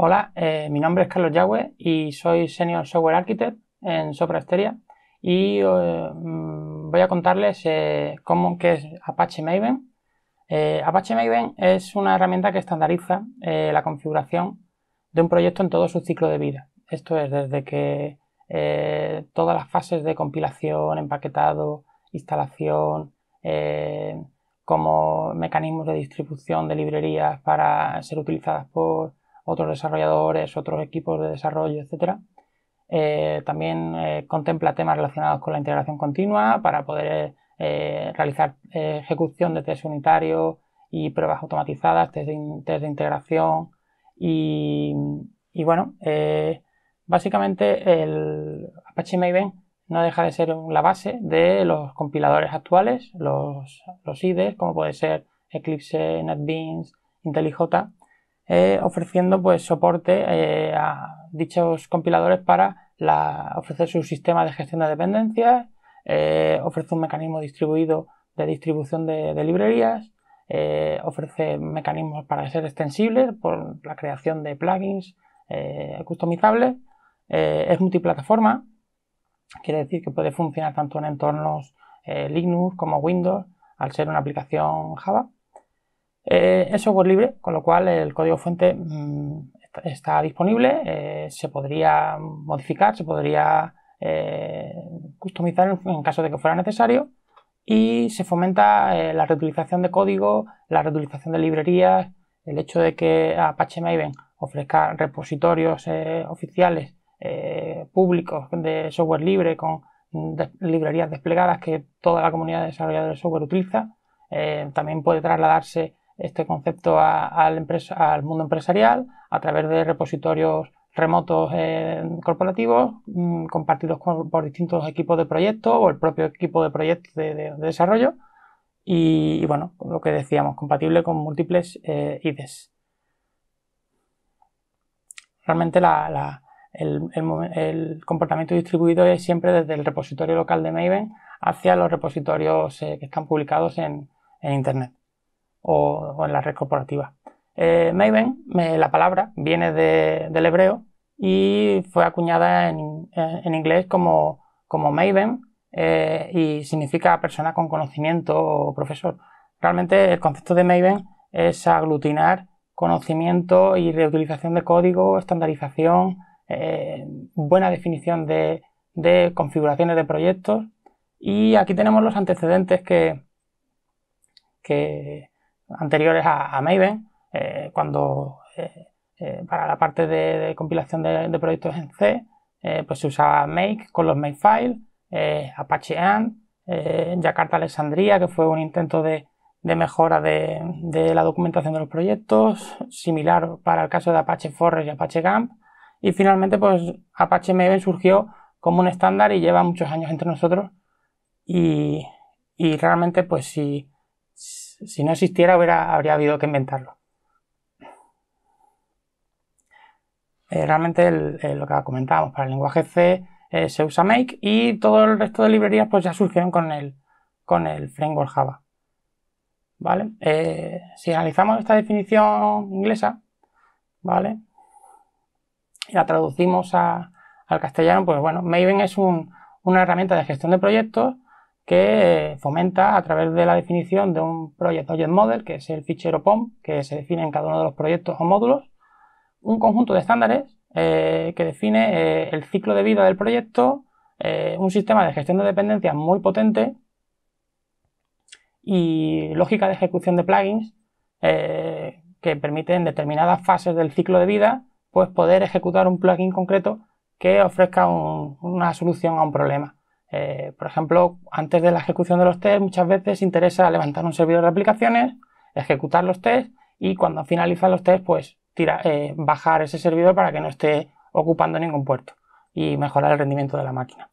Hola, eh, mi nombre es Carlos Yagüe y soy Senior Software Architect en Sopra y eh, voy a contarles eh, cómo es Apache Maven. Apache Maven es una herramienta que estandariza la configuración de un proyecto en todo su ciclo de vida. Esto es desde que todas las fases de compilación, empaquetado, instalación, como mecanismos de distribución de librerías para ser utilizadas por otros desarrolladores, otros equipos de desarrollo, etcétera. Eh, también eh, contempla temas relacionados con la integración continua para poder eh, realizar ejecución de test unitarios y pruebas automatizadas, test de, integración y, bueno, básicamente el Apache Maven no deja de ser la base de los compiladores actuales, los, los IDEs como puede ser Eclipse, NetBeans, IntelliJ eh, ofreciendo pues, soporte eh, a dichos compiladores para ofrecer su sistema de gestión de dependencias, eh, ofrece un mecanismo distribuido de distribución de librerías, ofrece mecanismos para ser extensibles por la creación de plugins customizables, es multiplataforma, quiere decir que puede funcionar tanto en entornos Linux como Windows al ser una aplicación Java. Eh, es software libre, con lo cual el código fuente mm, está, disponible, eh, se podría modificar, se podría eh, customizar en, caso de que fuera necesario y se fomenta la reutilización de código, la reutilización de librerías, el hecho de que Apache Maven ofrezca repositorios oficiales públicos de software libre con librerías desplegadas que toda la comunidad de desarrolladores de software utiliza. también puede trasladarse este concepto al, mundo empresarial a través de repositorios remotos eh, corporativos mm, compartidos por distintos equipos de proyecto o el propio equipo de proyecto de, desarrollo y, bueno, lo que decíamos, compatible con múltiples eh, IDEs. Realmente el, comportamiento distribuido es siempre desde el repositorio local de Maven hacia los repositorios eh, que están publicados en Internet o, en la red corporativa. Eh, Maven, la palabra, viene del hebreo y fue acuñada en, inglés como, como Maven eh, y significa persona con conocimiento o profesor. Realmente el concepto de Maven es aglutinar conocimiento y reutilización de código, estandarización, eh, buena definición de, de, configuraciones de proyectos. Y aquí tenemos los antecedentes que, que, anteriores a, Maven, eh, cuando eh, eh, para la parte de, compilación de, proyectos en C, pues se usaba Make con los Makefile, Apache Ant, Jakarta Alexandria, que fue un intento de, mejora de, la documentación de los proyectos, similar para el caso de Apache Forrest y Apache Gamp, y finalmente pues Apache Maven surgió como un estándar y lleva muchos años entre nosotros y, y realmente pues si si no existiera, habría habido que inventarlo. Eh, realmente eh, lo que comentábamos, para el lenguaje C eh, se usa make y todo el resto de librerías pues ya surgieron con el, con el framework Java. ¿Vale? si analizamos esta definición inglesa, ¿vale? Y la traducimos al castellano, pues bueno, Maven es una herramienta de gestión de proyectos que fomenta a través de la definición de un Project Object Model, que es el fichero POM, que se define en cada uno de los proyectos o módulos, un conjunto de estándares eh, que define eh, el ciclo de vida del proyecto, eh, un sistema de gestión de dependencias muy potente y lógica de ejecución de plugins que permite, en determinadas fases del ciclo de vida pues poder ejecutar un plugin concreto que ofrezca una solución a un problema. Eh, por ejemplo, antes de la ejecución de los tests, muchas veces interesa levantar un servidor de aplicaciones, ejecutar los tests y cuando finalizan los test, pues eh, bajar ese servidor para que no esté ocupando ningún puerto y mejorar el rendimiento de la máquina.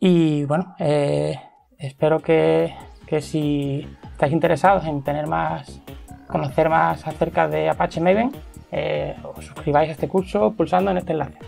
Y bueno, eh, espero que, si estáis interesados en tener más, conocer más acerca de Apache Maven, os suscribáis a este curso pulsando en este enlace.